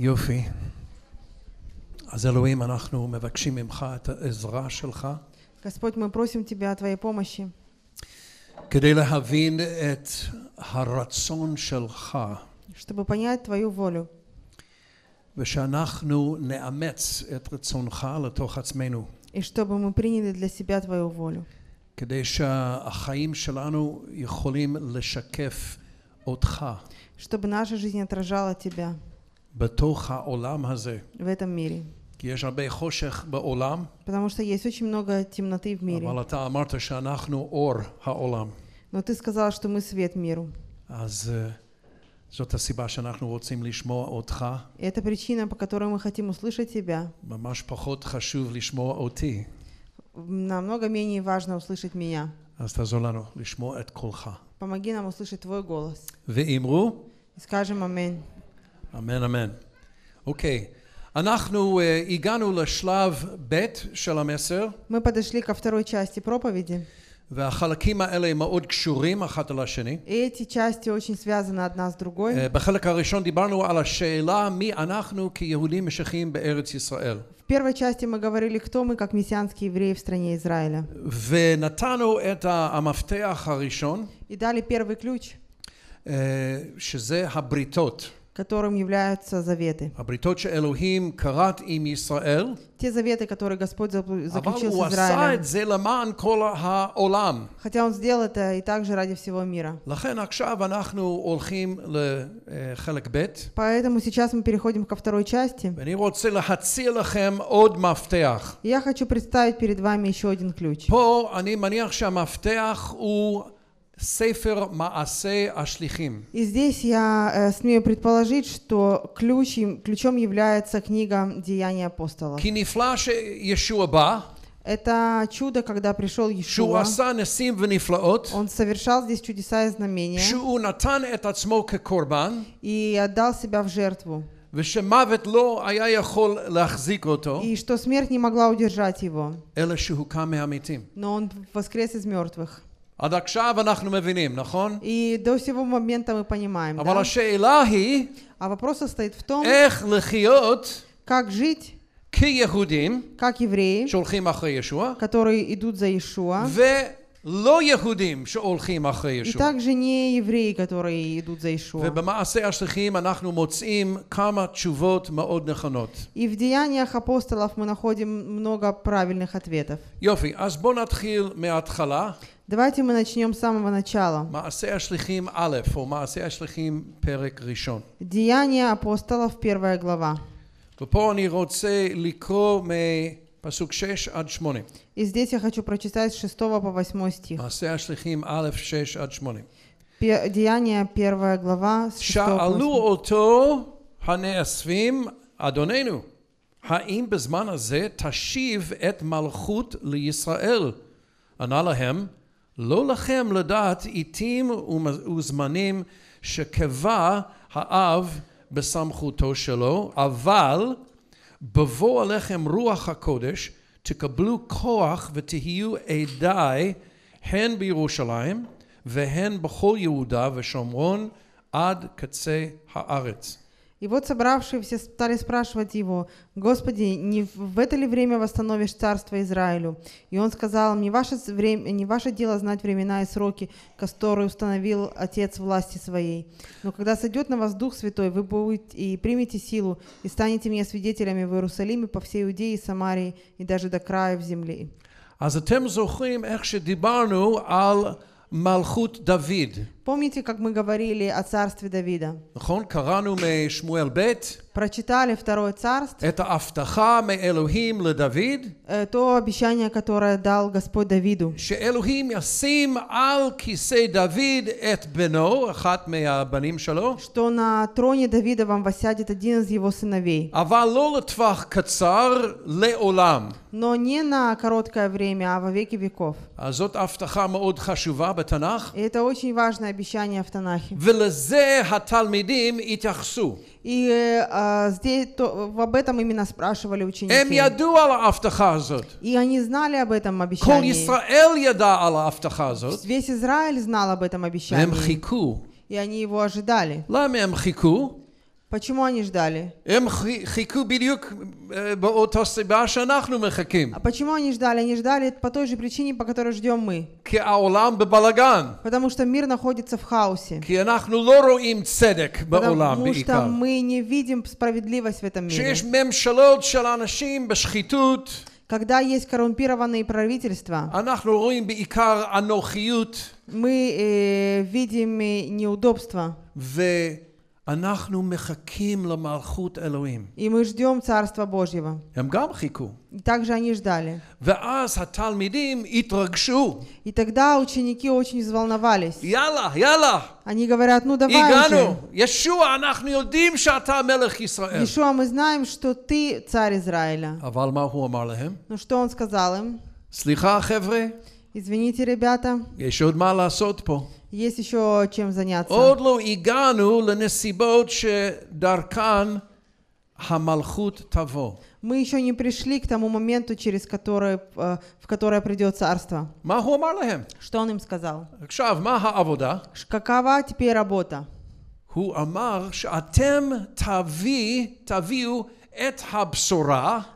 יופי. אז אלוהים, אנחנו מבקשים ממך את העזרה שלך. Господь, мы просим Тебя помощи. כדי להבין את הרצון שלך. понять Твою волю. ושאנחנו נאמץ את רצונך לתוך עצמנו. и чтобы мы приняли для себя Твою כדי שהחיים שלנו יכולים לשקף אותך. чтобы наша жизнь отражала Тебя. בתוך העולם הזה. В этом мире. כי יש הרבה חושך בעולם. Потому что есть очень много темноты в мире. אבל אתה אמרת שאנחנו אור העולם. Но ты сказал, что мы свет миру. אז זאת הסיבה שאנחנו רוצים לשמוע אותך. Это причина, по которой мы хотим услышать тебя. ממש פחות חשוב לשמוע אותי. Намного менее важно услышать меня. אז תעזור לנו לשמוע את קולך. Помоги нам услышать твой голос. ואמרו? И скажем аминь. אמן, אמן. אוקיי, אנחנו uh, הגענו לשלב ב' של המסר. Мы подошли ко второй части проповеди. והחלקים האלה מאוד קשורים אחת על השני. Эти части очень связаны одна с другой. Uh, בחלק הראשון דיברנו על השאלה מי אנחנו כיהודים משיחיים בארץ ישראל. В первой части мы говорили, кто мы как мессианские евреи в стране Израиля. ונתנו את המפתח הראשון. И дали первый ключ. Uh, שזה הבריתות. которым являются заветы. Те заветы, которые Господь а заключил с Израилем. Хотя Он сделал это и также ради всего мира. Э, Поэтому сейчас мы переходим ко второй части. Я хочу представить перед вами еще один ключ. Сефер Маасе Ашлихим. И здесь я э, смею предположить, что ключ, ключом является книга «Деяния апостолов». Кинифлаше Иешуа ба. Это чудо, когда пришел Иешуа. Он совершал здесь чудеса и знамения. И отдал себя в жертву. и что смерть не могла удержать его, Но он воскрес из мертвых. עד עכשיו אנחנו мевиним, נכון? И до сего момента мы понимаем, אבל да? השאלה היא, а вопрос состоит в том, איך לחיות, как жить, כיהודים, как евреи, שהולכים אחרי ישוע, которые идут за Иешуа, ולא יהודים שהולכים אחרי ישוע. И также не евреи, которые идут за Иешуа. ובמעשה השליחים אנחנו מוצאים כמה תשובות מאוד נכונות. И в деяниях апостолов мы находим много правильных ответов. יופי, אז בואו נתחיל מההתחלה. Давайте мы начнем с самого начала. מעשה השליחים א', או מעשה השליחים פרק ראשון. Деяния апостолов, первая глава. ופה אני רוצה לקרוא מפסוק 6 עד 8. И здесь я хочу прочитать с 6 по 8 стих. מעשה השליחים א', 6 עד 8. Пе- Деяния, первая глава, с 6 по שאלו 8. אותו הנאספים, אדוננו, האם בזמן הזה תשיב את מלכות לישראל? ענה להם, לא לכם לדעת עיתים וזמנים שקבע האב בסמכותו שלו, אבל בבוא עליכם רוח הקודש, תקבלו כוח ותהיו עדיי הן בירושלים והן בכל יהודה ושומרון עד קצה הארץ. И вот собравшиеся стали спрашивать его, «Господи, не в это ли время восстановишь царство Израилю?» И он сказал, «Не ваше, время, не ваше дело знать времена и сроки, которые установил Отец власти своей. Но когда сойдет на вас Дух Святой, вы будете и примете силу, и станете мне свидетелями в Иерусалиме, по всей Иудее и Самарии, и даже до краев земли». אז אתם זוכרים איך שדיברנו על מלכות Давид. Помните, как мы говорили о царстве Давида? Прочитали второе царство. את ההבטחה מאלוהים לדוד. То обещание, которое дал Господь Давиду. שאלוהים ישים על כיסא דוד את בנו, אחת מהבנים שלו. Что на троне Давида вам восядет один из его сыновей. אבל לא לטווח קצר, לעולם. Но не на короткое время, а во веки веков. אז זאת הבטחה מאוד חשובה Это очень важное обещание в Танахе. И э, а, здесь то, об этом именно спрашивали ученики. Эм И они знали об этом обещании. Весь Израиль знал об этом обещании. И они его ожидали почему они ждали? E, а почему они ждали? Они ждали по той же причине, по которой ждем мы. Потому что мир находится в хаосе. Потому что мы не видим справедливость в этом мире. Когда есть коррумпированные правительства, мы э, видим э, неудобства. אנחנו מחכים למלכות אלוהים. И мы ждем Царства Божьего. הם גם חיכו. И также они ждали. ואז התלמידים התרגשו. И тогда ученики очень взволновались. יאללה, יאללה. Они говорят, ну давайте. הגענו. ישוע, אנחנו יודעים שאתה מלך ישראל. Иешуа, мы знаем, что ты царь Израиля. אבל מה הוא אמר להם? Ну что он сказал им? סליחה חבר'ה. Извините, ребята. יש עוד מה לעשות פה. Есть еще чем заняться. Мы еще не пришли к тому моменту, через который, э, в которое придет царство. Что он им сказал? Какова теперь работа?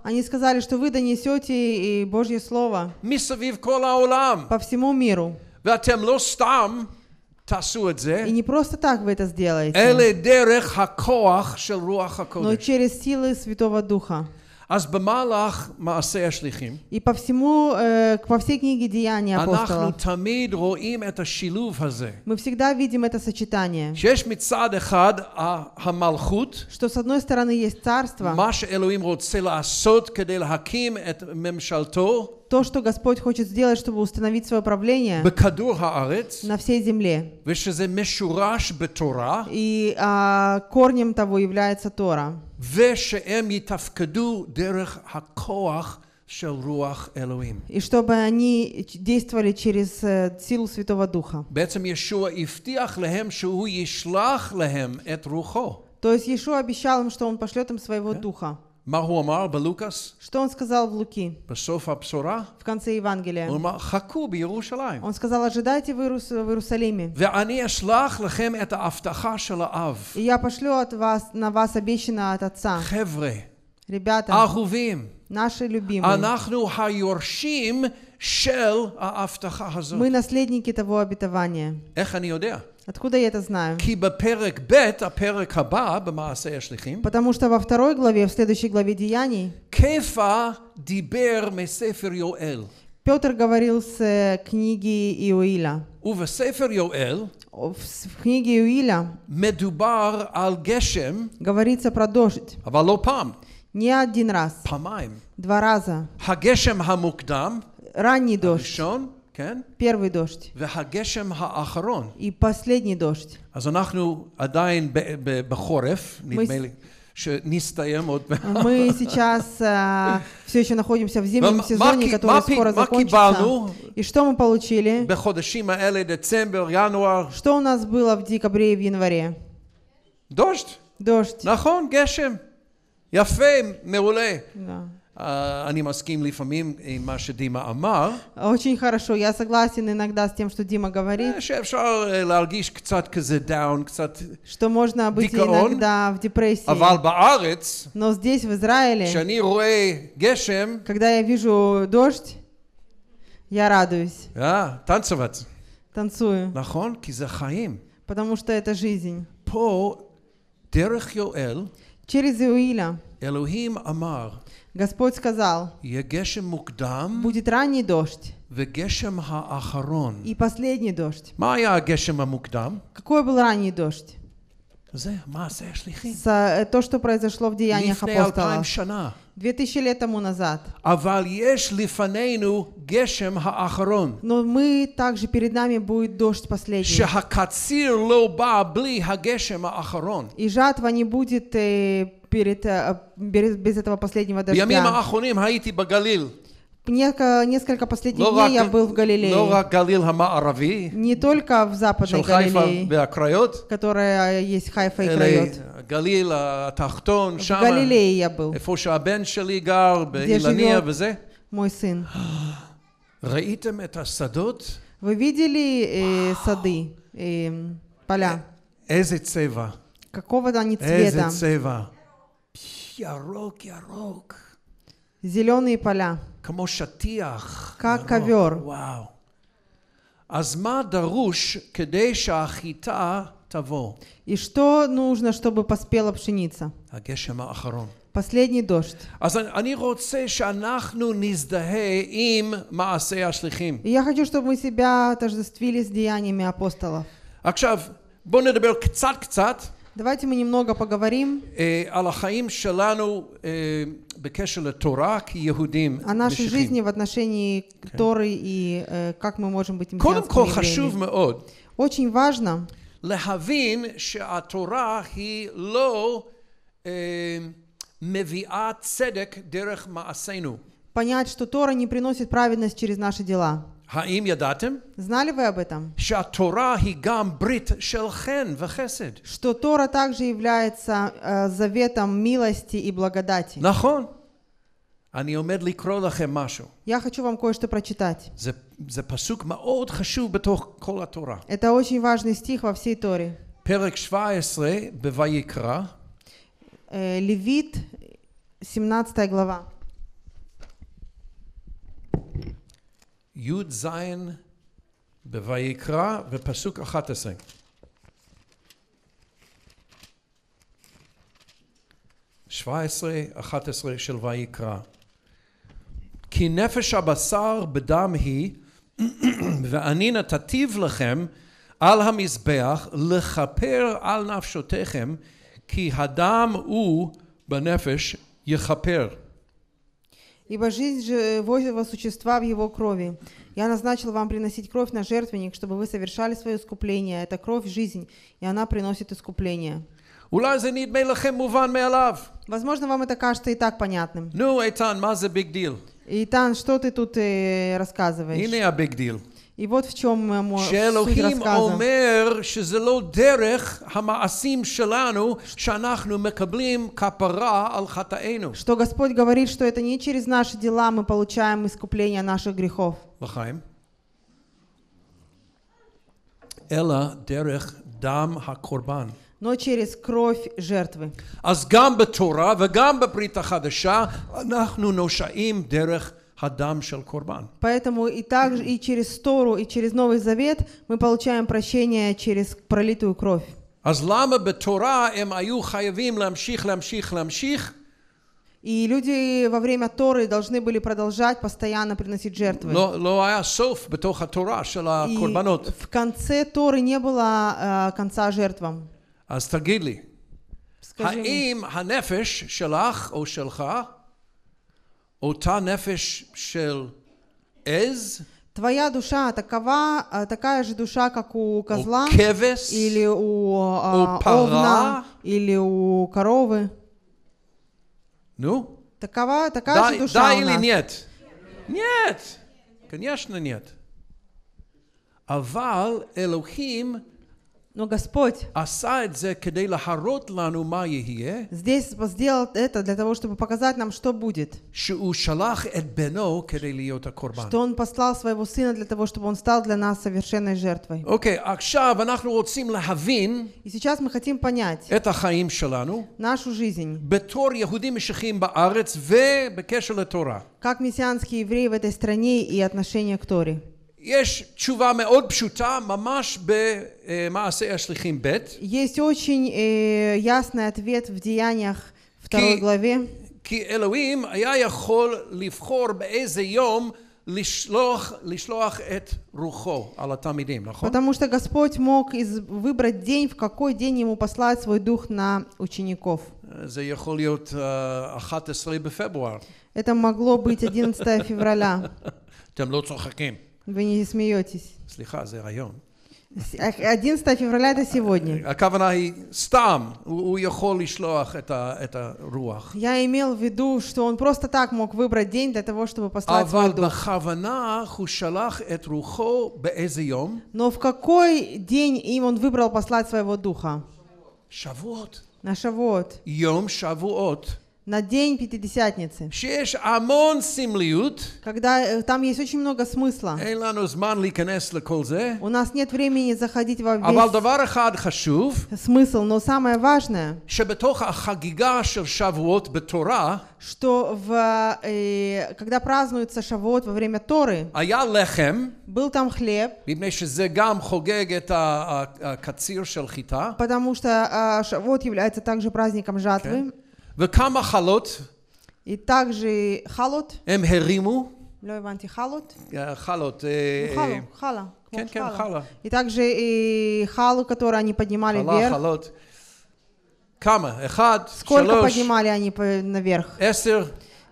Они сказали, что вы донесете и Божье Слово. По всему миру. ואתם לא סתם. И не просто так вы это сделаете. Но через силы Святого Духа. и по всему, э, по всей книге Деяний апостолов. Мы всегда видим это сочетание. что с одной стороны есть царство, то, что Господь хочет сделать, чтобы установить свое правление הארץ, на всей земле. и а, корнем того является Тора. И чтобы они действовали через uh, силу Святого Духа. То есть Иешуа обещал им, что Он пошлет им своего yeah. Духа. Что он сказал в Луки? В конце Евангелия. Он сказал, ожидайте в, Иерус... в Иерусалиме. ואני И я пошлю от вас, на вас обещано от отца. Ребята. Наши любимые. Мы наследники того обетования. Откуда я это знаю? Потому что во второй главе, в следующей главе Деяний, Петр говорил с э, книги Иоиля. В книге Иоиля говорится про дождь. Не один раз. Два раза ранний а дождь. первый дождь. и последний дождь. אז אנחנו עדיין בחורף, נדמה לי. שנסתיים עוד Мы сейчас uh, а, все еще находимся в зимнем сезоне, который скоро закончится. И что мы получили? בחודשים האלה, דצמבר, ינואר. Что у нас было в декабре и в январе? Дождь. Дождь. Нахон гешем. Яфей מעולה. Да. אני מסכים לפעמים עם מה שדימה אמר. Очень хорошо, я согласен иногда с тем, что Дима говорит. שאפשר להרגיש קצת כזה דאון, קצת что можно быть иногда в депрессии. אבל а בארץ, но здесь, в Израиле, כשאני רואה גשם, когда я вижу дождь, я радуюсь. אה, а, танцевать. Танцую. נכון, כי זה חיים. Потому что это жизнь. פה, דרך יואל, Через Иуиля. Элохим амар. Господь сказал, будет ранний дождь и последний дождь. Какой был ранний дождь? То, что произошло в деяниях апостолов. 2000 лет тому назад. Но мы также перед нами будет дождь последний. И жатва не будет перед, без этого последнего дождя. Несколько, несколько последних дней я был в Галилее. Не только в Западной Галилее, которая есть Хайфа и Крайот. גליל התחתון, שם, איפה שהבן שלי גר, באילניה וזה. מויסין. ראיתם את השדות? ווידילי שדי, פלה. איזה צבע. ככובד אני צבע. איזה צבע. ירוק, ירוק. Зеленые поля. כמו שטיח. כעכבר. נכון. וואו. אז מה דרוש כדי שהחיטה תבוא? И что нужно, чтобы поспела пшеница? הגשם האחרון. последний дождь. אז אני רוצה שאנחנו נזדהה עם מעשי השליחים. Я хочу, чтобы мы себя отождествили с деяниями апостолов. עכשיו, בואו נדבר קצת קצת. Давайте мы немного поговорим על החיים שלנו בקשר о нашей жизни в отношении Торы и э, как мы можем быть קודם очень важно להבין שהתורה היא לא מביאה צדק דרך מעשינו понять, что Тора не приносит праведность через наши дела. האם ידעתם? Знали вы об этом? שהתורה היא גם ברית של חן וחסד. Что Тора также является э, заветом милости и благодати. נכון. אני עומד לקרוא לכם משהו. Я хочу вам кое-что прочитать. זה, זה פסוק מאוד חשוב בתוך כל התורה. Это очень важный стих во всей Торе. פרק 17 בויקרא. Левит, 17 глава. י"ז בויקרא ופסוק 11. שבע עשרה, אחת עשרה של ויקרא. כי נפש הבשר בדם היא, ואני נתתיו לכם על המזבח לכפר על נפשותיכם, כי הדם הוא בנפש יכפר. ибо жизнь живого существа в его крови. Я назначил вам приносить кровь на жертвенник, чтобы вы совершали свое искупление. Это кровь – жизнь, и она приносит искупление. Возможно, вам это кажется и так понятным. Ну, Эйтан, что ты тут э, рассказываешь? И вот в чем Шелохим Омер, Шезело Дерех, Что Господь говорит, что это не через наши дела мы получаем искупление наших грехов. Лахаим. Но через кровь жертвы. Аз Азгамба Тора, Вагамба Прита Хадаша, Нахну Ношаим Дерех Хакорбан. Поэтому и также и через Тору, и через Новый Завет мы получаем прощение через пролитую кровь. Эм и люди во время Торы должны были продолжать постоянно приносить жертвы. А и в конце Торы не было uh, конца жертвам. אז תגיד Твоя душа такова, э, такая же душа, как у козла, или у а, овна, или у коровы. Ну? Такова, такая да, же душа Да у нас. или нет? Нет! Конечно, нет. Авал Элохим но Господь здесь сделал это для того, чтобы показать нам, что будет. Что Он послал своего Сына для того, чтобы Он стал для нас совершенной жертвой. И сейчас мы хотим понять нашу жизнь как мессианские евреи в этой стране и отношение к Торе. יש תשובה מאוד פשוטה ממש במעשה השליחים ב'. Есть очень э, ясный ответ в Деяниях второй главе. כי אלוהים היה יכול לבחור באיזה יום לשלוח, לשלוח את רוחו על התלמידים, נכון? Потому что Господь мог из, выбрать день, в какой день ему послать свой дух на учеников. Э, זה יכול להיות 11 э, בפברואר. Это могло быть 11 февраля. אתם לא צוחקים. Вы не смеетесь. סליחה, זה היום. 11 февраля это сегодня. הכוונה היא סתם, הוא יכול לשלוח את הרוח. Я имел в виду, что он просто так мог выбрать день для того, чтобы послать свой дух. אבל בכוונה הוא שלח את רוחו באיזה Но в какой день им он выбрал послать своего духа? Шавуот. На Шавуот. Йом шавуот на день Пятидесятницы. Когда э, там есть очень много смысла. У нас нет времени заходить во весь... Смысл, но самое важное. Что в, э, когда празднуется Шавуот во время Торы. Был там хлеб. А, а, а, Потому что э, Шавуот является также праздником жатвы. כן. וכמה חלות И также халот. הם הרימו. לא הבנתי, חלות? חלות. חלו, חלה. כן, כן, חלה. И также халу, которую они поднимали вверх. חלות. כמה? אחד, сколько שלוש. поднимали они наверх? עשר.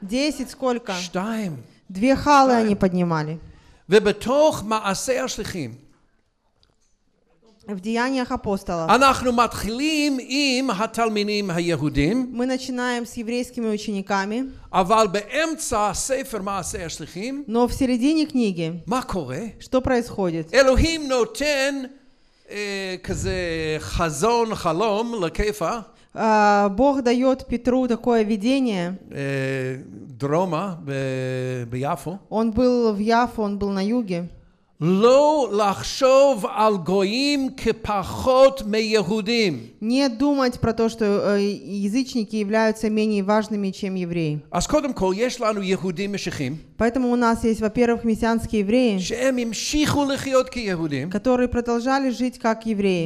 Десять сколько? שתיים. Две халы они поднимали. ובתוך מעשה השליחים. В Деяниях апостолов. Мы начинаем с еврейскими учениками. Но в середине книги. Что происходит? Э, а, Бог дает Петру такое видение. Э, дрома, Он был в Яфу, он был на юге. Не думать про то, что э, язычники являются менее важными, чем евреи. Поэтому у нас есть, во-первых, мессианские евреи, которые продолжали жить как евреи.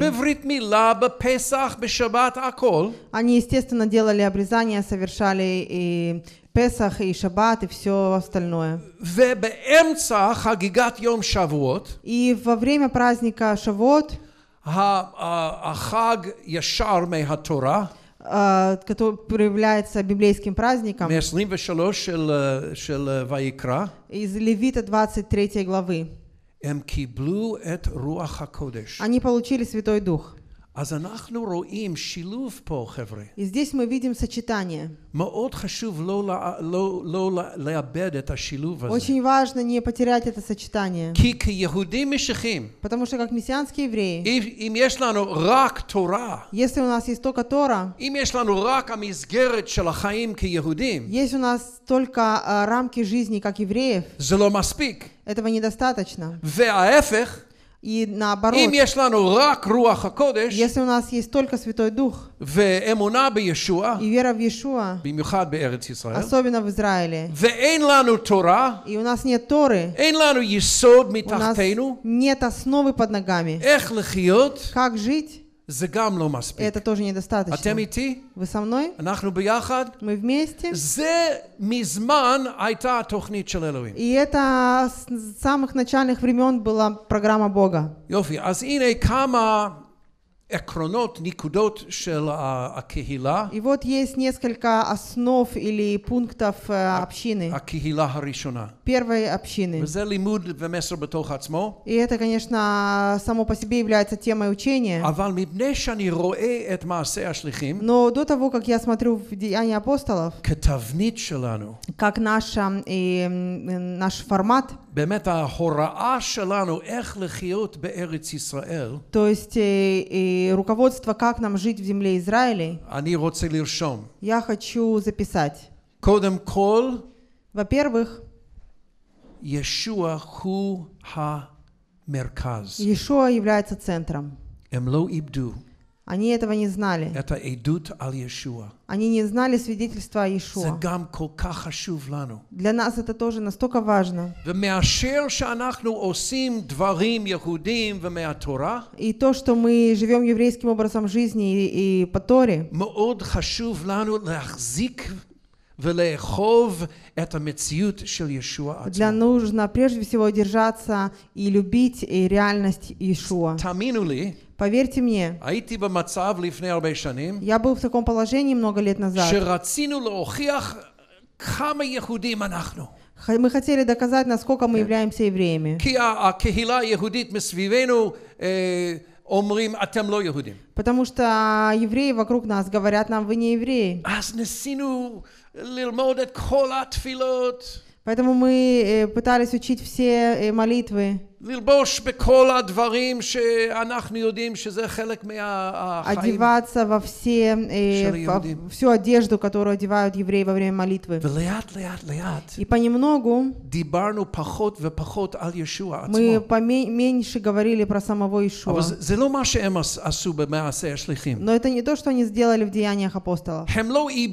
Они, естественно, делали обрезание, совершали и Песах и Шаббат и все остальное. И во время праздника Шавот החג ישר מהתורה. А, который проявляется библейским праздником. Из Левита 23 главы. Они получили Святой Дух. И здесь мы видим сочетание. Очень важно не потерять это сочетание. Потому что как мессианские евреи, если у нас есть только Тора, есть у нас только а, рамки жизни как евреев, этого недостаточно. И наоборот. אם יש לנו רק רוח הקודש, если у нас есть только Святой Дух, ואמונה בישוע, и вера в Иешуа, במיוחד בארץ ישראל, особенно в Израиле, ואין לנו תורה, и у нас нет Торы, אין לנו יסוד מתחתנו, у нас нет основы под ногами, איך לחיות, как жить, Это тоже недостаточно. אתם Вы со мной? Мы вместе? И это с самых начальных времен была программа Бога. יופי, אז הנה כמה и вот есть несколько основ или пунктов э, а- общины. Первой общины. И это, конечно, само по себе является темой учения. Но до того, как я смотрю в Деяния апостолов, как наша, и, наш формат, באמת ההוראה שלנו איך לחיות בארץ ישראל. То есть э, э, руководство как нам жить в земле Израиля. אני רוצה לרשום. Я хочу записать. קודם כל. Во-первых. ישוע הוא המרכז. Иешуа является центром. הם לא איבדו. Они этого не знали. Это идут аль Иешуа. Они не знали свидетельства о Иешуа. Для нас это тоже настолько важно. И то, что мы живем еврейским образом жизни и, и по Торе, для нужно прежде всего держаться и любить и реальность Иешуа. Поверьте мне, я был в таком положении много лет назад. Мы хотели доказать, насколько мы являемся евреями. А, а э, потому что евреи вокруг нас говорят нам, вы не евреи. Поэтому мы э, пытались учить все э, молитвы. Одеваться во все, э, во всю одежду, которую одевают евреи во время молитвы. И понемногу мы поменьше говорили про самого Ишуа. Но это не то, что они сделали в деяниях апостолов. Они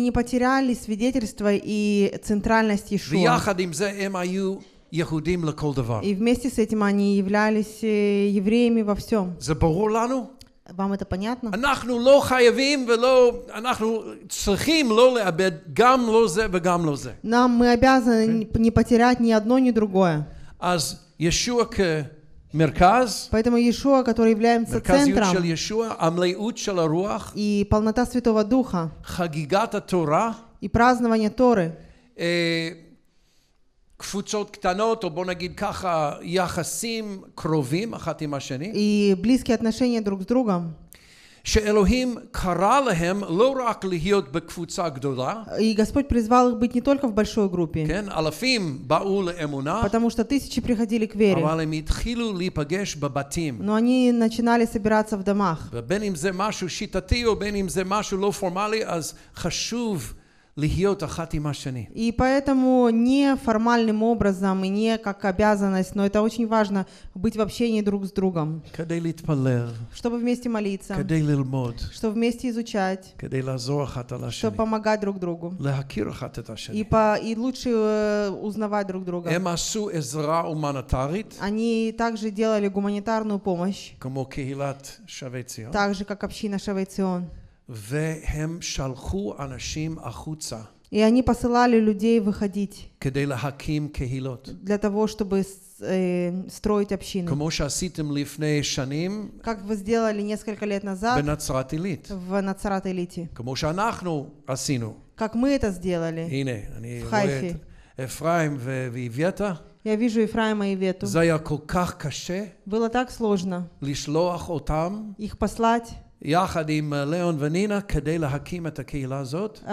не потеряли свидетельство и центральность Иешуа. А и вместе с этим они являлись э, евреями во всем. вам это понятно? Нам мы обязаны не потерять ни одно, ни другое. אז Поэтому Иешуа, который является центром, ישוע, הרוח, и полнота Святого Духа, התורה, и празднование Торы, э, קפוצות קטנות, או בוא נגיד ככה, יחסים קרובים אחת עם השני. И близкие отношения друг с другом. שאלוהים קרא להם לא רק להיות בקבוצה גדולה. И Господь призвал их быть не только в большой группе. כן, אלפים באו לאמונה. Потому что тысячи приходили к вере. אבל הם התחילו להיפגש בבתים. Но они начинали собираться в домах. ובין אם זה משהו שיטתי או בין אם זה משהו לא פורמלי, אז חשוב и поэтому не формальным образом и не как обязанность, но это очень важно быть в общении друг с другом. Чтобы вместе молиться. Чтобы вместе изучать. Чтобы помогать друг другу. И, по, и лучше э, узнавать друг друга. Эм Они также делали гуманитарную помощь. Так же, как община Шавейцион. והם שלחו אנשים החוצה. И они посылали людей выходить. для того, чтобы строить общины. שנים. как вы сделали несколько лет назад. בנצרת עילית. в Нацарат элите как мы это сделали. הנה, в Хайфе. Я вижу Ефраима и Вету. Было так сложно. их послать. יחד עם ליאון ונינה כדי להקים את הקהילה הזאת. А,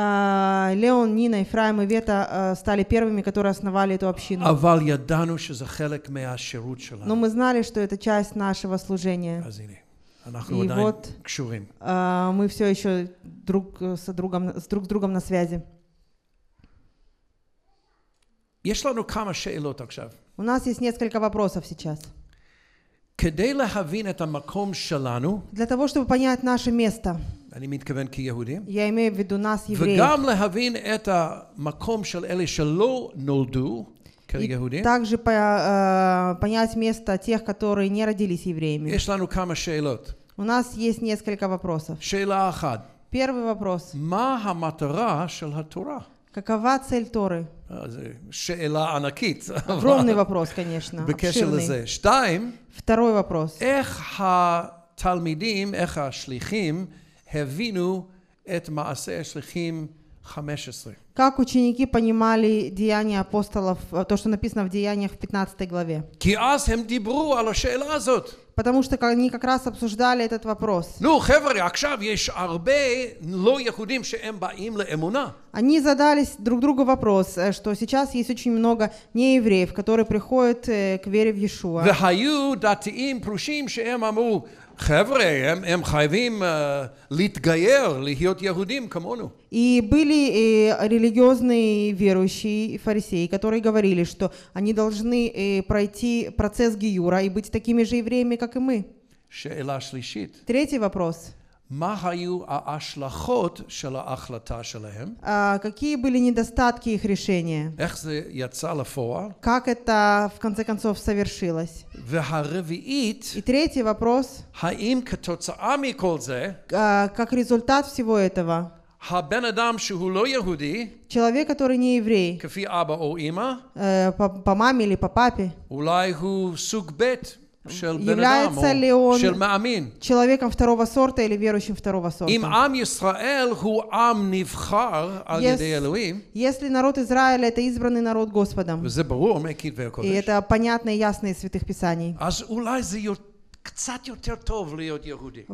ליאון, נינה, אפרים ווטה стали первыми, которые основали эту общину. אבל ידענו שזה חלק מהשירות שלנו. Но мы знали, что это часть нашего служения. אז הנה, אנחנו עדיין вот, קשורים. А, мы все еще друг э, с другом, с друг с другом на связи. יש לנו כמה שאלות עכשיו. У нас есть несколько вопросов сейчас. Для того, чтобы понять наше место, אני מתכוון כיהודים. Я имею в виду нас, евреев. וגם להבין את המקום של אלה שלא נולדו כיהודים. также а, понять место тех, которые не родились евреями. יש לנו כמה שאלות. У нас есть несколько вопросов. שאלה אחת. Первый вопрос. מה המטרה של התורה? Какова цель Торы? שאלה ענקית. огромный вопрос, конечно. בקשר לזה. שתיים, второй вопрос. איך התלמידים, איך השליחים, הבינו את מעשה השליחים 15. Как ученики понимали деяния апостолов, то, что написано в Деяниях в 15 главе? כי אז הם דיברו על השאלה הזאת. потому что они как раз обсуждали этот вопрос. Ну, эм Они задались друг другу вопрос, э, что сейчас есть очень много неевреев, которые приходят э, к вере в Иешуа. חבר'ה, הם, הם חייבים uh, להתגייר, להיות יהודים כמונו. И были э, религиозные верующие фарисеи, которые говорили, что они должны э, пройти процесс гиюра и быть такими же евреями, как и мы. Третий вопрос. מה היו ההשלכות של ההחלטה שלהם? А, какие были недостатки их решения? איך זה יצא לפועל? Как это в конце концов совершилось? והרביעית, И третий вопрос, האם כתוצאה מכל זה, а, как результат всего этого, הבן אדם שהוא לא יהודי, человек, который не еврей, כפי אבא או אמא, э, по маме или по папе, אולי הוא סוג ב' является ли он человеком второго сорта или верующим второго сорта. Если, если народ Израиля это избранный народ Господом, и это понятно и ясно из Святых Писаний,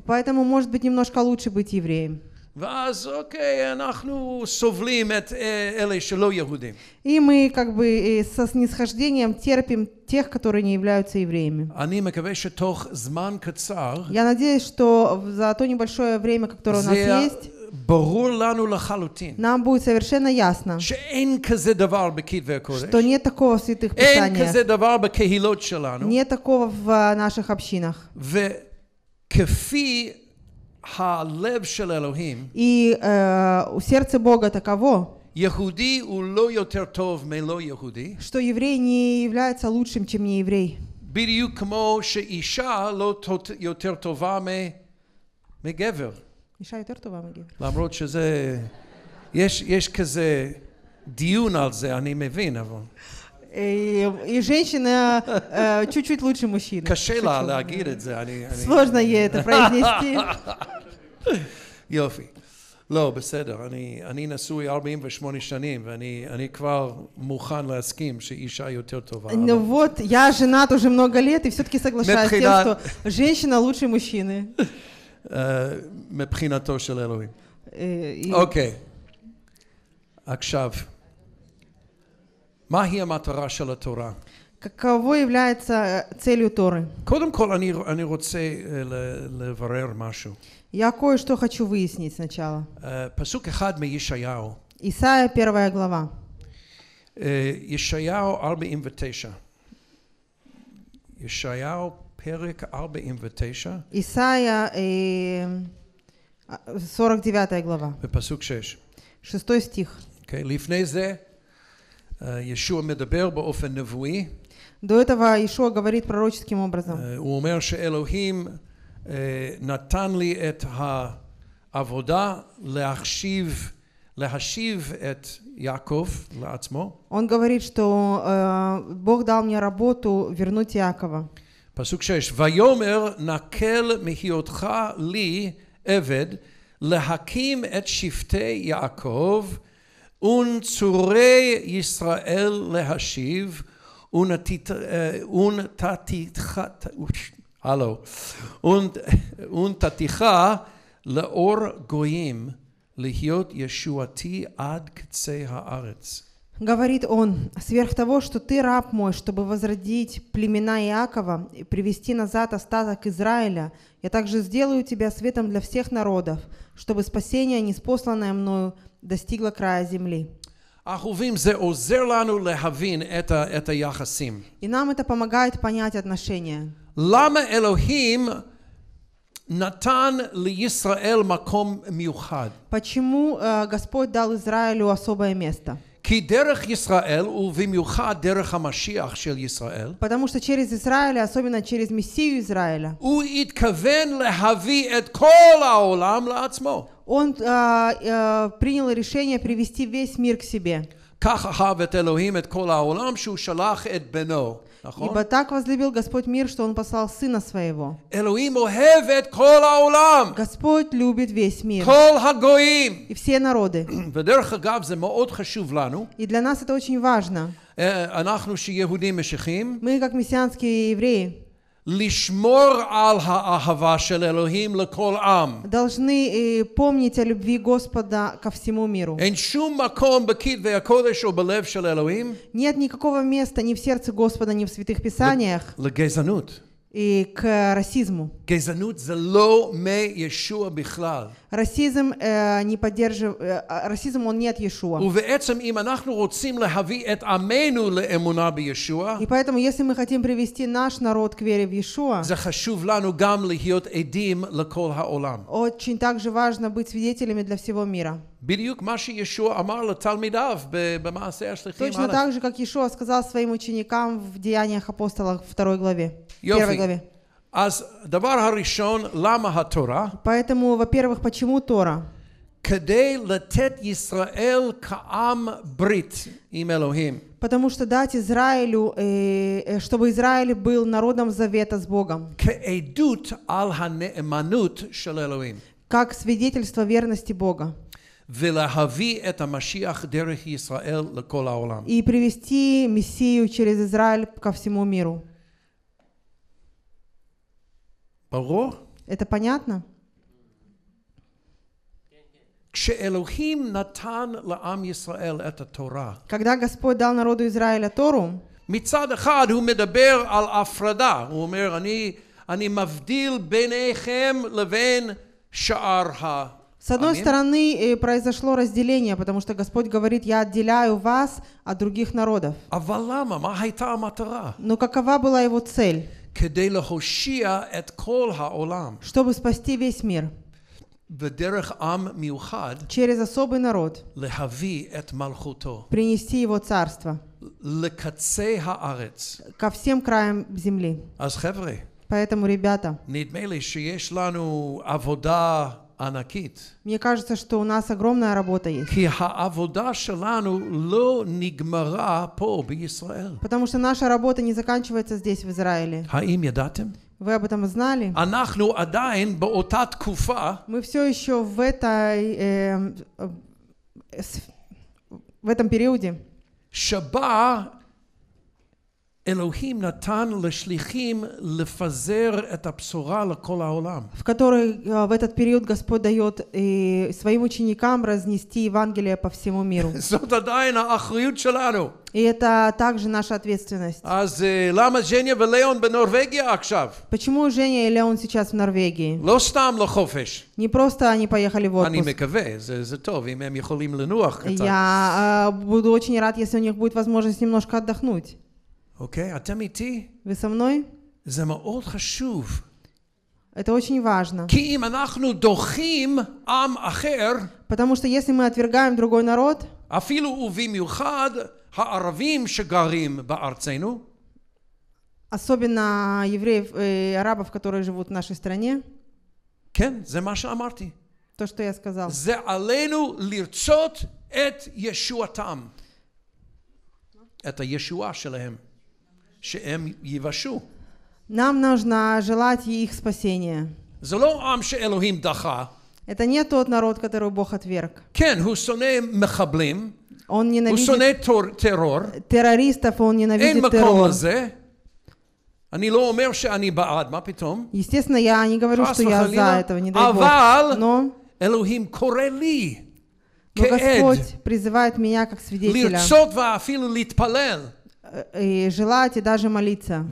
поэтому может быть немножко лучше быть евреем. ואז אוקיי, אנחנו סובלים את אלה שלא יהודים. И мы как бы со снисхождением терпим тех, которые не являются евреями. Я надеюсь, что за то небольшое время, которое у нас есть, ברור לנו לחלוטין. нам будет совершенно ясно, שאין כזה דבר בכתבי הקודש. что нет такого в святых писаниях. אין כזה דבר בקהילות שלנו. нет такого в наших общинах. וכפי הלב של אלוהים, и סרצה בוגה תקבו יהודי הוא לא יותר טוב מלא יהודי, שתו еврей не является лучшим, чем не еврей. בדיוק כמו שאישה לא יותר טובה מגבר. אישה יותר טובה מגבר. למרות שזה, יש, יש כזה דיון על זה, אני מבין, אבל... И, женщина э, чуть-чуть лучше мужчины. Сложно ей это произнести. יופי. לא, בסדר, אני, אני נשוי 48 שנים ואני כבר מוכן להסכים שאישה יותר טובה. Ну вот, я женат уже много лет и все-таки соглашаюсь с тем, что женщина лучше мужчины. מבחינתו של אלוהים. אוקיי, עכשיו. מהי המטרה של התורה? каково является э, целью Торы? קודם כל אני, אני רוצה אה, ל- לברר משהו. Я кое-что хочу выяснить сначала. אה, פסוק אחד מישעיהו, Исайя, первая глава. אה, ישעיהו 49. ישעיהו פרק 49 Исайя, э, а, 49 глава, ופסוק 6. 6 стих. אוקיי? לפני זה אה, ישוע מדבר באופן נבואי. До этого Ишуа говорит пророческим образом. אה, הוא אומר שאלוהים אה, נתן לי את העבודה להחשיב להשיב את יעקב לעצמו. Он говорит, что э, Бог дал мне работу вернуть Якова. פסוק שש: ויאמר נקל מהיותך לי עבד להקים את שבטי יעקב ונצורי ישראל להשיב ונתתיך לאור גויים להיות ישועתי עד קצה הארץ. Говорит он, сверх того, что ты раб мой, чтобы возродить племена Иакова и привести назад остаток Израиля, я также сделаю тебя светом для всех народов, чтобы спасение, неспосланное мною, достигла края земли. И нам это помогает понять отношения. למה אלוהים נתן לישראל מקום מיוחד? Почему э, Господь дал Израилю особое место? потому что через Израиль, особенно через Мессию Израиля, он а, а, принял решение привести весь мир к себе. Ибо так возлюбил Господь мир, что Он послал Сына Своего. Господь любит весь мир. И все народы. И для нас это очень важно. Э, Мы, как мессианские евреи, לשמור должны помнить о любви Господа ко всему миру. Нет никакого места ни в сердце Господа, ни в святых писаниях. и к расизму. расизм, э, не поддержив... э, а, расизм он нет от Иешуа. И поэтому, если мы хотим привести наш народ к вере в Иешуа, очень также важно быть свидетелями для всего мира. Точно так же, как Иешуа сказал своим ученикам в Деяниях апостолов 2 главе, 1 главе. А Поэтому, во-первых, почему Тора? כדי לתת ישראל כעם ברית עם אלוהים. Потому что дать Израилю, э, э, чтобы Израиль был народом завета с Богом. Как свидетельство верности Бога. И привести Мессию через Израиль ко всему миру. ברור? Это понятно? Когда Господь дал народу Израиля Тору, מצד אחד הוא מדבר על הפרדה, הוא אומר אני, אני מבדיל ביניכם לבין שאר ה... С одной стороны э, произошло разделение, потому что Господь говорит, я отделяю вас от других народов. А Но какова была его цель? чтобы спасти весь мир через особый народ принести его царство ко всем краям земли. Поэтому, ребята, ענקית. Мне кажется, что у нас огромная работа есть. כי העבודה שלנו לא נגמרה פה בישראל. Потому что наша работа не заканчивается здесь, в Израиле. האם ידעתם? Вы об этом знали? Мы все еще в этой... Эм, э, в этом периоде. В которой э, в этот период Господь дает и э, своим ученикам разнести Евангелие по всему миру. И это также наша ответственность. Э, Почему Женя и Леон сейчас в Норвегии? Не просто они поехали в отпуск. Я буду очень рад, если у них будет возможность немножко отдохнуть. אוקיי? а איתי? וסמנוי? Вы со мной? Это очень важно. Потому что если мы отвергаем другой народ, особенно евреев и э, арабов, которые живут в нашей стране, То, что я сказал. Это עלינו לרצות את ישועתם, את שהם יבשו. Нам нужно желать их спасения. זה לא עם שאלוהים דחה. Это не тот народ, который Бог отверг. כן, הוא שונא מחבלים. Он ненавидит הוא שונא טור, טרור. террористов, он ненавидит אין террор. מקום לזה. אני לא אומר שאני בעד, מה פתאום? Естественно, я не говорю, что я за этого, не дай Бог. Но אלוהים קורא לי. Но Господь призывает меня как свидетеля и желать, и даже молиться.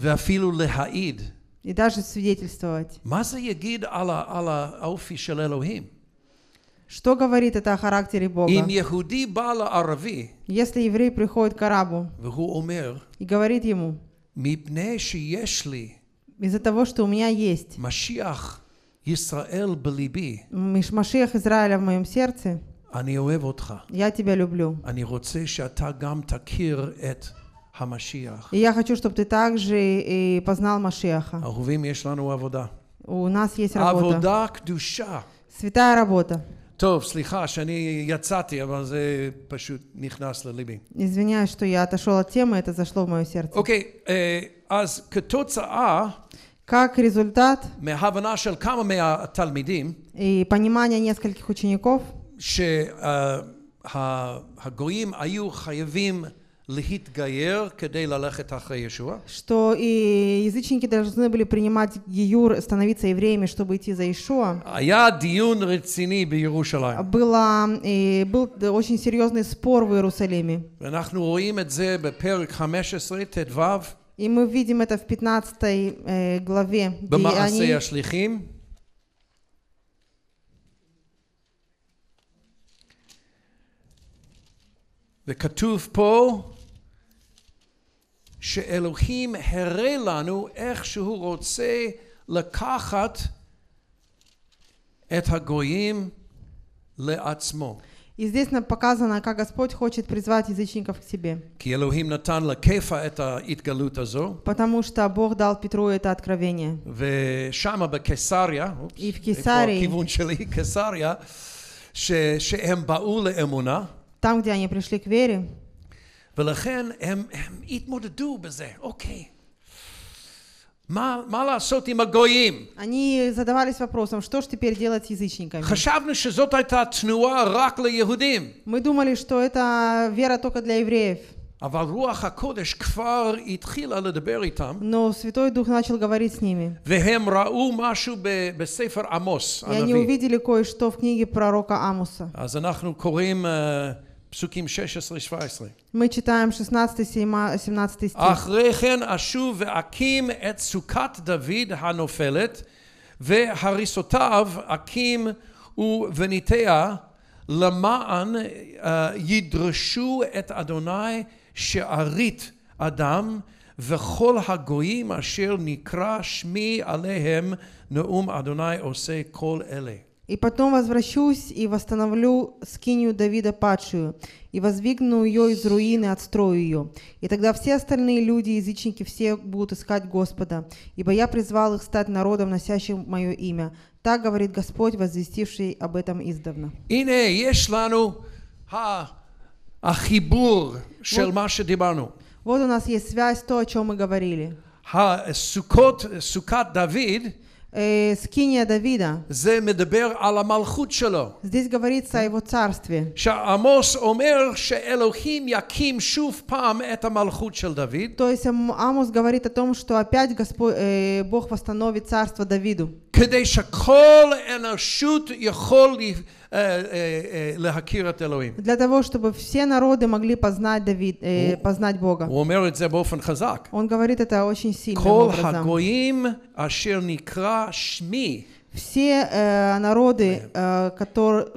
И даже свидетельствовать. Что говорит это о характере Бога? Если еврей приходит к арабу и говорит ему, из-за того, что у меня есть Машиах Израиля в моем сердце, я тебя люблю. И я хочу, чтобы ты также и познал Машиаха. А у нас есть работа. Святая работа. טוב, סליחה שאני יצאתי, אבל זה פשוט נכנס לליבי. Извиняюсь, что я отошел от темы, это зашло в мое сердце. אוקיי, אז כתוצאה... Как результат מההבנה של כמה מהתלמידים и понимание нескольких учеников שהגויים היו חייבים להתגייר כדי ללכת אחרי ישוע. Что и язычники должны были принимать гиюр, становиться евреями, чтобы идти за Иешуа. היה דיון рציני בירושלים. Было, был очень серьезный спор в Иерусалиме. ואנחנו רואים את זה בפרק 15, ט"ו. И мы видим это в 15 главе. במעשה השליחים. וכתוב פה שאלוהים הראה לנו איך שהוא רוצה לקחת את הגויים לעצמו. И здесь нам показано, как Господь хочет призвать язычников к себе. Потому что Бог дал Петру это откровение. И в Кесарии, שהם באו לאמונה там, где они пришли к вере, ולכן הם, הם התמודדו בזה, אוקיי. מה, מה Они задавались вопросом, что же теперь делать с язычниками? חשבנו שזאת הייתה תנועה Мы думали, что это вера только для евреев. אבל רוח הקודש כבר התחילה Но Святой Дух начал говорить с ними. והם ראו משהו ב- בספר עמוס, הנביא. И они увидели кое-что в книге пророка Амуса. אז אנחנו קוראים... Uh, פסוקים 16-17. מי читаем 16-17 стих. אחרי כן אשוב ואקים את סוכת דוד הנופלת, והריסותיו אקים ובניתיה, למען uh, ידרשו את אדוני שארית אדם, וכל הגויים אשר נקרא שמי עליהם, נאום אדוני עושה כל אלה. И потом возвращусь и восстановлю скинию Давида падшую, и воздвигну ее из руины, отстрою ее. И тогда все остальные люди, язычники, все будут искать Господа, ибо я призвал их стать народом, носящим мое имя. Так говорит Господь, возвестивший об этом издавна. Вот, вот у нас есть связь, то, о чем мы говорили. Суккот, Суккат Давид – Э, скиния Давида. Здесь говорится о его царстве. То есть Амос говорит о том, что опять Господь, э, Бог восстановит царство Давиду. כדי שכל אנושות יכול להכיר את אלוהים. Для того, чтобы все народы могли познать Давид, э, познать Бога. הוא אומר את זה באופן חזק. Он говорит это очень сильным כל הגויים אשר נקרא שמי. Все э, народы, э,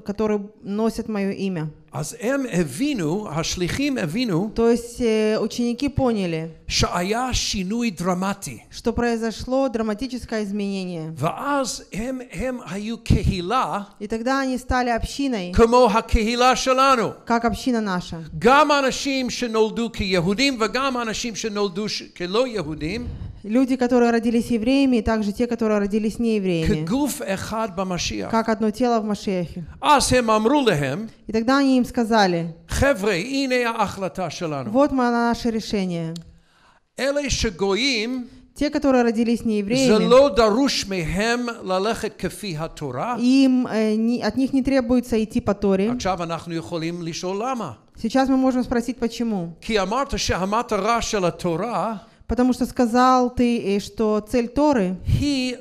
которые носят мое имя. אז הם הבינו, השליחים הבינו, то есть ученики поняли, שהיה שינוי דרמטי. что произошло драматическое изменение. ואז הם, הם היו קהילה, и тогда они стали общиной, כמו הקהילה שלנו. как община наша. גם אנשים שנולדו כיהודים וגם אנשים שנולדו כלא יהודים. Люди, которые родились евреями, и также те, которые родились не евреями. Как одно тело в Машехе. И тогда они им сказали, вот наше решение. Те, которые родились не евреями, им, э, не, от них не требуется идти по Торе. Сейчас мы можем спросить, почему. Потому что сказал ты, что цель Торы это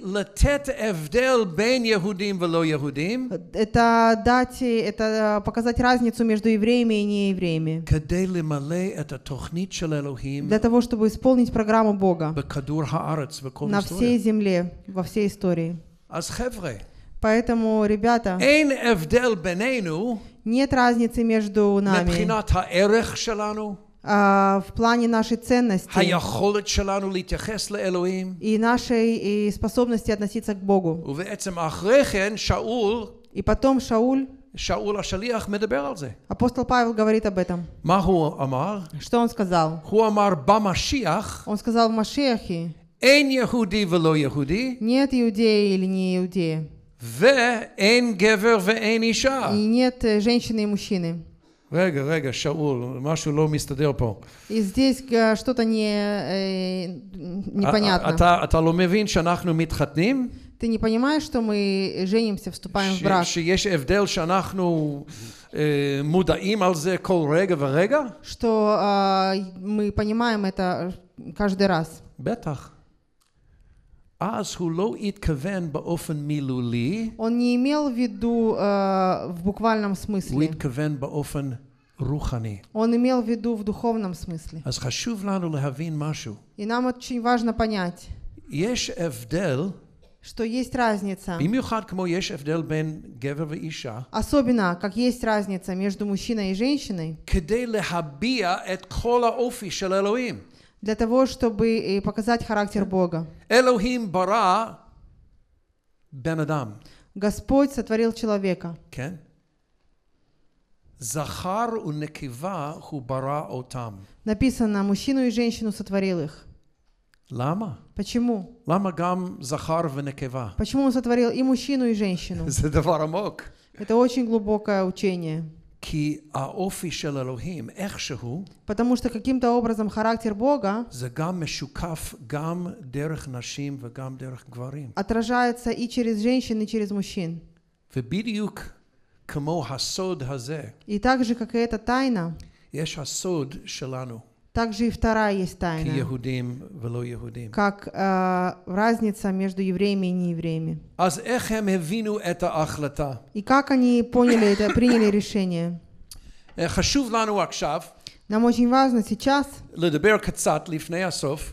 дать, это э, показать разницу между евреями и неевреями для того, чтобы исполнить программу Бога на всей земле, во всей истории. Поэтому, ребята, нет разницы между нами в плане нашей ценности и нашей способности относиться к Богу. И потом Шауль שאול השליח מדבר על זה. אפוסטל פאבל גברית אבטם. מה הוא אמר? שטון סקזל. הוא אמר במשיח. און סקזל משיחי. אין יהודי ולא יהודי. נט יהודי אלי ני יהודי. ואין גבר ואין אישה. נט ז'נשיני מושיני. רגע, רגע, שאול, משהו לא מסתדר פה. И здесь что-то не, непонятно. אתה, אתה לא מבין שאנחנו מתחתנים? Ты не понимаешь, что мы женимся, вступаем ש, в брак? Что мы понимаем это каждый раз. בטח. Он не имел в виду э, в буквальном смысле. Он имел в виду в духовном смысле. И нам очень важно понять, что есть разница, особенно как есть разница между мужчиной и женщиной, для того, чтобы э, показать характер Бога. Элохим бара бен Господь сотворил человека. Кен? Захар у некива ху бара отам. Написано, мужчину и женщину сотворил их. Лама? Почему? Лама гам захар в некива. Почему он сотворил и мужчину, и женщину? Это очень глубокое учение. איכשהו, потому что каким-то образом характер Бога, משוקף נשים отражается и через женщин, и через мужчин. ובדיוק הזה, и так же, как и эта тайна, יש הסוד שלנו. Также и вторая есть тайна. Как э, разница между евреями и неевреями. И как они поняли это, приняли решение. Э, Нам очень важно сейчас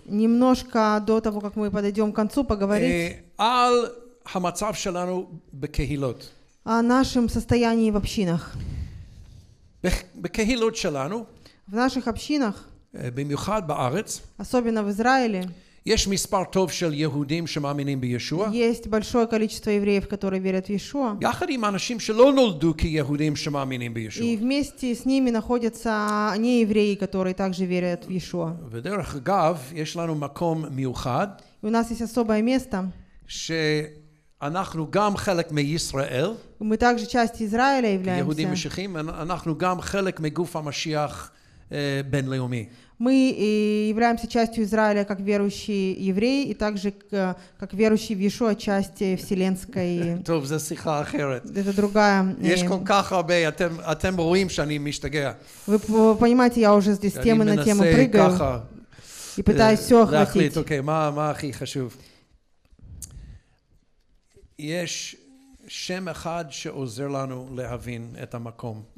немножко до того, как мы подойдем к концу, поговорить э, о нашем состоянии в общинах. В наших общинах במיוחד э, בארץ. Особенно в Израиле. יש מספר טוב של יהודים שמאמינים בישוע. Есть большое количество евреев, которые верят в Иешуа. יחד עם אנשים שלא נולדו כיהודים שמאמינים בישוע. И вместе с ними находятся а, неевреи, которые также верят в Иешуа. ודרך אגב, יש לנו מקום מיוחד. у нас есть особое место. שאנחנו גם חלק מישראל. Мы также часть Израиля являемся. יהודים משיחים, אנחנו גם חלק מגוף המשיח. Э, Мы являемся частью Израиля как верующие евреи и также как верующие в Иешуа части вселенской. Это другая. Э, вы понимаете, я уже здесь темы на тему э, прыгаю и пытаюсь все охватить.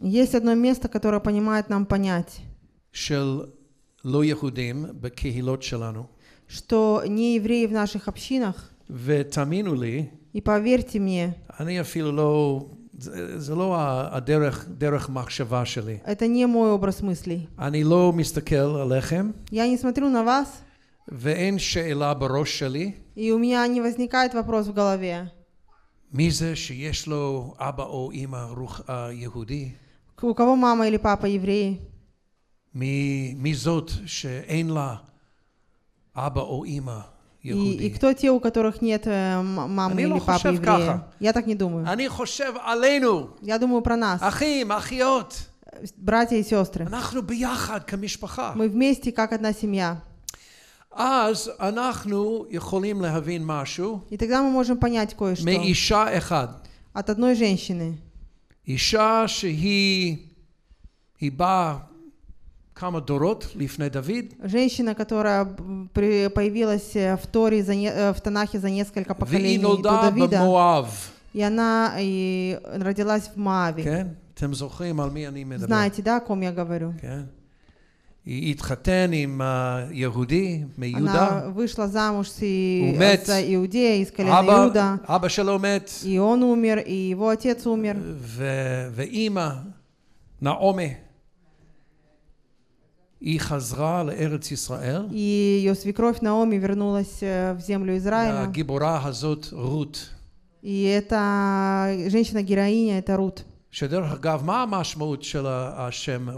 Есть одно место, которое понимает нам понять что не евреи в наших общинах. и поверьте мне, это не мой образ мыслей. я не смотрю на вас. и у меня не возникает вопрос в голове. у кого мама или папа евреи? מזאת שאין לה אבא או אימא יהודי. И, и кто те, у которых нет э, мамы или папы Я так не думаю. אני חושב עלינו. Я думаю про нас. אחים, אחיות. Братья и сестры. ביחד Мы вместе как одна семья. אז אנחנו יכולים להבין משהו. И тогда мы можем понять кое-что. מאישה אחד. От одной женщины. אישה שהיא, היא באה Женщина, которая появилась э, в Торе, э, в Танахе за несколько поколений до Давида. И она и родилась в Мааве. Знаете, да, о ком я говорю? А, она вышла замуж מיהודה. וישלה זמוש הוא מת. יהודי, איסקלן יהודה. אבא שלו מת. איון אומר, איבו עטץ אומר и хазра לארץ ישראל. И ее свекровь Наоми вернулась э, в землю Израиля. הגיבורה הזאת רות. И эта женщина-героиня, это Рут. שדרך אגב, מה המשמעות של השם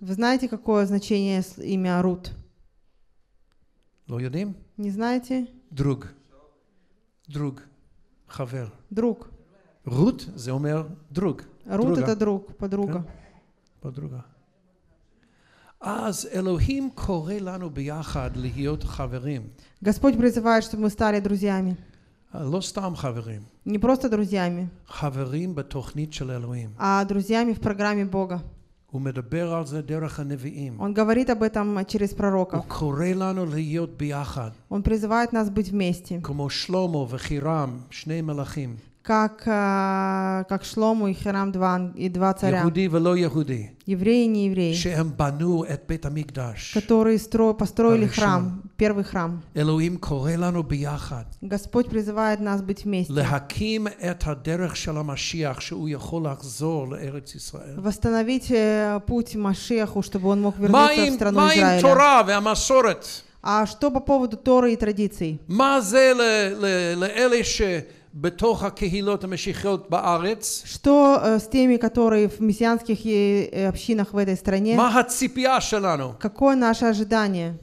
Вы знаете, какое значение имя Рут? לא ну, יודעים? Не знаете? друг. друг. Хавер. друг. רות זה אומר друג. רות это друг, подруга. подруга. Господь призывает, чтобы мы стали друзьями. А, Не просто друзьями, а друзьями в программе Бога. Он говорит об этом через пророков. Он призывает нас быть вместе как, э, как Шлому и Херам два, и два царя. Ягуди вело Евреи и неевреи. Шеем Которые стро, построили храм, первый храм. Господь призывает нас быть вместе. Лехаким Восстановить э, путь Машиаху, чтобы он мог вернуться в страну Израиля. Тора А что по поводу Торы и традиций? Ма ле, ле, ле, ле, ле, ле, что э, с теми, которые в мессианских э, э, общинах в этой стране? Какое наше ожидание?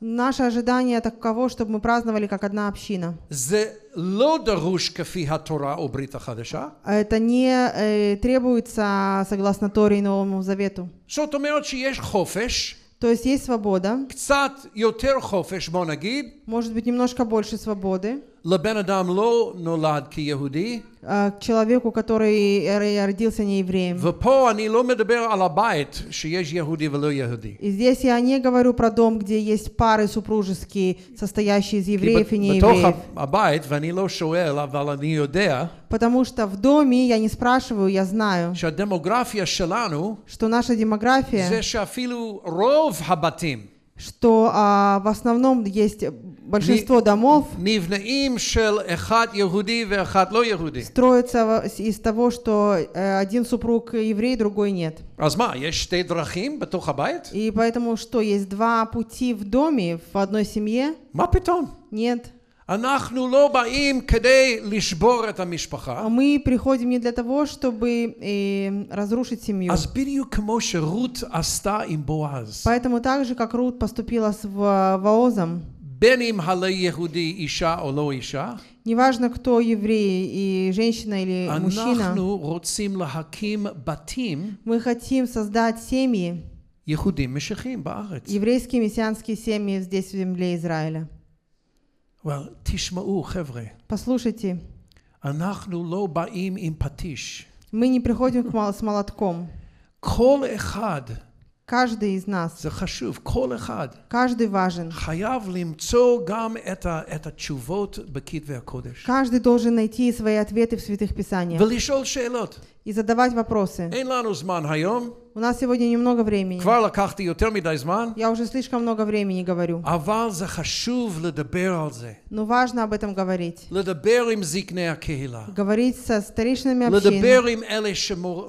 Наше ожидание таково, чтобы мы праздновали как одна община. Это не э, требуется согласно Торе и Новому Завету. То есть есть свобода. Может быть, немножко больше свободы. А, к человеку, который родился не евреем. И здесь я не говорю про дом, где есть пары супружеские, состоящие из евреев и неевреев. А а Потому что в доме я не спрашиваю, я знаю, что наша демография, что а, в основном есть большинство домов строится из того, что э, один супруг еврей, другой нет. И поэтому что, есть два пути в доме, в одной семье? Нет. А мы приходим не для того, чтобы э, разрушить семью. Поэтому так же, как Рут поступила с Воозом, неважно, кто еврей, и женщина или мужчина, мы хотим создать семьи, еврейские мессианские семьи здесь, в земле Израиля. Послушайте. Мы не приходим с молотком. каждый из нас, каждый важен, Каждый должен найти свои ответы в святых писаниях. И задавать вопросы. У нас сегодня немного времени. Я уже слишком много времени говорю. Но ну, важно об этом говорить. Говорить со старейшинами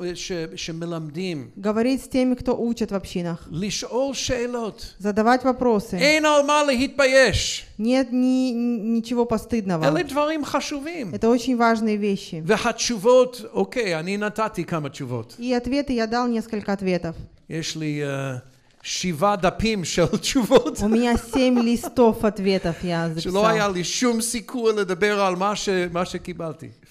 общин. Говорить с теми, кто учит в общинах. Задавать вопросы. Нет ни, ничего постыдного. Это очень важные вещи. И ответы я дал несколько ответов. Если Шива дапим шел чувот. У меня семь листов ответов я записал.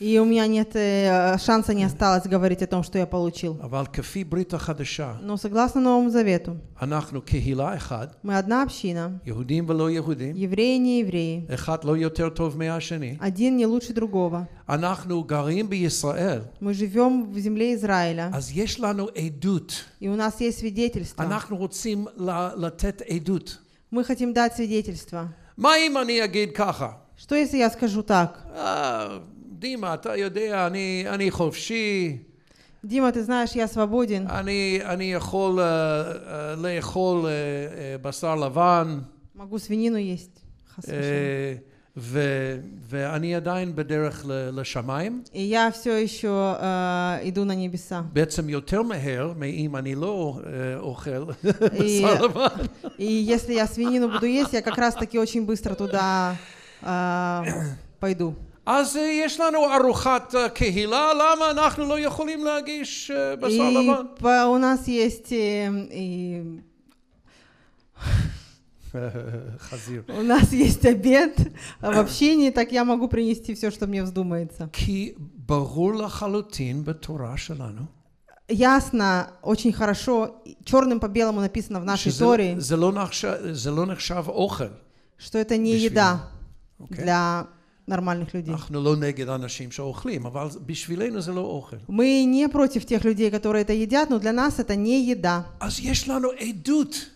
И у меня нет э, шанса не осталось говорить о том, что я получил. А Но согласно Новому Завету, мы одна община, евреи не евреи, один не лучше другого. אנחנו גרים בישראל. Мы живем в земле Израиля. אז יש לנו עדות. И у нас есть свидетельство. אנחנו רוצים לתת עדות. Мы хотим дать свидетельство. מה אם אני אגיד ככה? Что если я скажу так? דימה, אתה יודע, אני, אני חופשי. Дима, ты знаешь, я свободен. אני, אני יכול uh, uh, לאכול uh, uh, בשר לבן. Могу свинину есть. Uh, ו- ואני עדיין בדרך לשמיים. Я все еще э, иду на небеса. בעצם יותר מהר מאם אני לא э, אוכל בשר לבן. и если я свинину буду есть, я как раз таки очень быстро туда э, пойду. אז יש לנו ארוחת קהילה, למה אנחנו לא יכולים להגיש בשר לבן? у нас есть... хазир. У нас есть обед а в общении, так я могу принести все, что мне вздумается. Ясно, очень хорошо, черным по белому написано в нашей истории. что это не еда для нормальных людей. Мы не против тех людей, которые это едят, но для нас это не еда.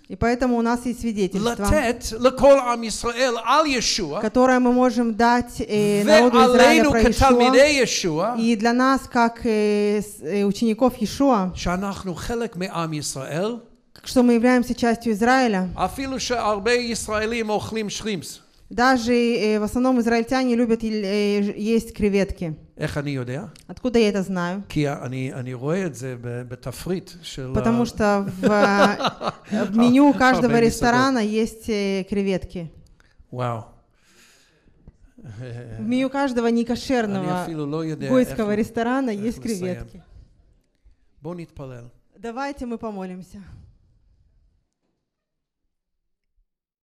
И поэтому у нас есть свидетельство, которое мы можем дать э, народу Израиля про Иешуа, и для нас, как э, э, учеников Иешуа, что мы являемся частью Израиля. Даже э, в основном израильтяне любят э, есть креветки. откуда я это знаю? потому что в, э, в меню а, а, каждого ресторана есть креветки. וואו. В меню каждого некошерного гойского ресторана есть креветки. Давайте мы помолимся.